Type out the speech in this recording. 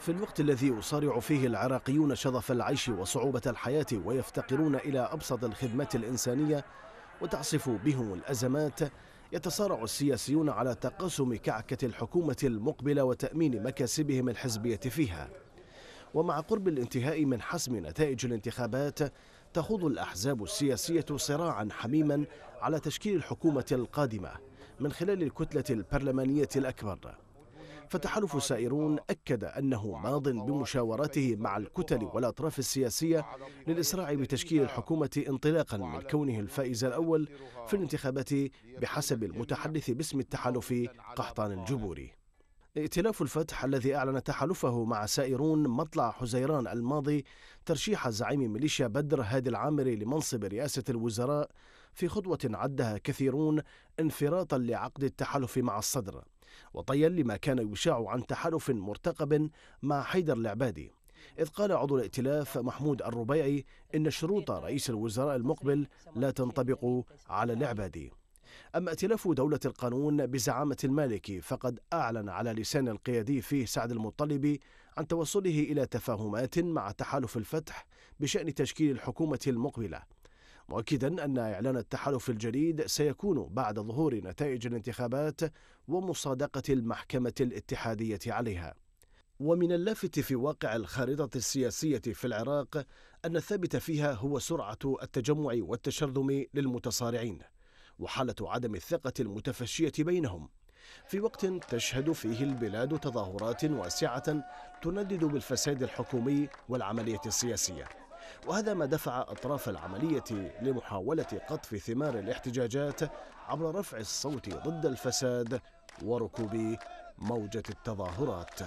في الوقت الذي يصارع فيه العراقيون شظف العيش وصعوبة الحياة ويفتقرون إلى أبسط الخدمات الإنسانية وتعصف بهم الأزمات يتصارع السياسيون على تقاسم كعكة الحكومة المقبلة وتأمين مكاسبهم الحزبية فيها ومع قرب الانتهاء من حسم نتائج الانتخابات تخوض الأحزاب السياسية صراعا حميما على تشكيل الحكومة القادمة من خلال الكتلة البرلمانية الأكبر فتحالف السائرون أكد أنه ماض بمشاورته مع الكتل والأطراف السياسية للإسراع بتشكيل الحكومة انطلاقا من كونه الفائز الأول في الانتخابات بحسب المتحدث باسم التحالف قحطان الجبوري ائتلاف الفتح الذي أعلن تحالفه مع سائرون مطلع حزيران الماضي ترشيح زعيم ميليشيا بدر هادي العامري لمنصب رئاسة الوزراء في خطوة عدها كثيرون انفراطا لعقد التحالف مع الصدر وطيا لما كان يشاع عن تحالف مرتقب مع حيدر العبادي إذ قال عضو الائتلاف محمود الربيعي إن شروط رئيس الوزراء المقبل لا تنطبق على العبادي أما ائتلاف دولة القانون بزعامة المالكي فقد أعلن على لسان القيادي فيه سعد المطلبي عن توصله إلى تفاهمات مع تحالف الفتح بشأن تشكيل الحكومة المقبلة مؤكدا أن إعلان التحالف الجديد سيكون بعد ظهور نتائج الانتخابات ومصادقة المحكمة الاتحادية عليها ومن اللافت في واقع الخارطة السياسية في العراق أن الثابت فيها هو سرعة التجمع والتشرذم للمتصارعين وحالة عدم الثقة المتفشية بينهم في وقت تشهد فيه البلاد تظاهرات واسعة تندد بالفساد الحكومي والعملية السياسية وهذا ما دفع أطراف العملية لمحاولة قطف ثمار الاحتجاجات عبر رفع الصوت ضد الفساد وركوب موجة التظاهرات